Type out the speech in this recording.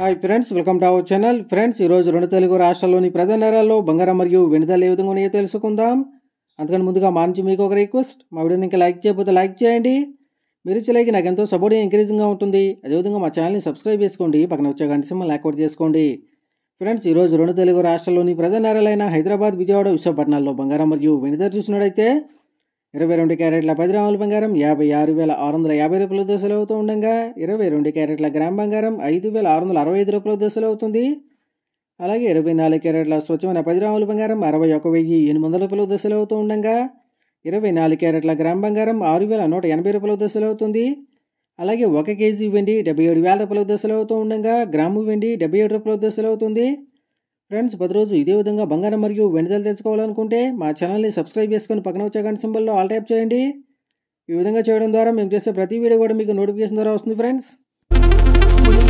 hi friends welcome to our channel friends ఈరోజు రెండు తెలుగు రాష్ట్రాల్లోని ప్రధాన నేరాల్లో బంగారం మరియు వెనుదల ఏ విధంగా ఉన్నాయో తెలుసుకుందాం అందుకని ముందుగా మా నుంచి మీకు ఒక రిక్వెస్ట్ మా వీడియోని ఇంకా లైక్ చేయకపోతే లైక్ చేయండి మీరు ఇచ్చే లైక్ నాకు ఎంతో సపోర్ట్ ఎంకరేజింగ్గా ఉంటుంది అదేవిధంగా మా ఛానల్ని సబ్స్క్రైబ్ చేసుకోండి పక్కన వచ్చే గంట సింహలు అవుట్ చేసుకోండి ఫ్రెండ్స్ ఈరోజు రెండు తెలుగు రాష్ట్రాల్లోని ప్రధాన నేరాలైన హైదరాబాద్ విజయవాడ విశాఖపట్నాల్లో బంగారం మరియు వెనుదల చూసినట్టయితే ఇరవై రెండు క్యారెట్ల పది గ్రాముల బంగారం యాభై ఆరు వేల ఆరు వందల యాభై దశలు అవుతూ ఉండగా ఇరవై రెండు క్యారెట్ల గ్రామ్ బంగారం ఐదు వేల ఆరు వందల అరవై ఐదు దశలు అవుతుంది అలాగే ఇరవై నాలుగు క్యారెట్ల స్వచ్ఛమైన పది గ్రాముల బంగారం అరవై ఒక వెయ్యి ఎనిమిది వందల దశలు అవుతూ ఉండగా ఇరవై నాలుగు క్యారెట్ల గ్రామ్ బంగారం ఆరు వేల నూట ఎనభై దశలు అవుతుంది అలాగే ఒక కేజీ వెండి డెబ్బై ఏడు వేల రూపాయల దశలో అవుతూ ఉండగా గ్రాము వెండి డెబ్బై ఏడు రూపాయల దశలో అవుతుంది ఫ్రెండ్స్ ప్రతిరోజు ఇదే విధంగా బంగారం మరియు వెండితలు తెలుసుకోవాలనుకుంటే మా ఛానల్ని సబ్స్క్రైబ్ చేసుకొని పక్కన వచ్చే గంట సింబల్లో ఆల్ టైప్ చేయండి ఈ విధంగా చేయడం ద్వారా మేము చేసే ప్రతి వీడియో కూడా మీకు నోటిఫికేషన్ ద్వారా వస్తుంది ఫ్రెండ్స్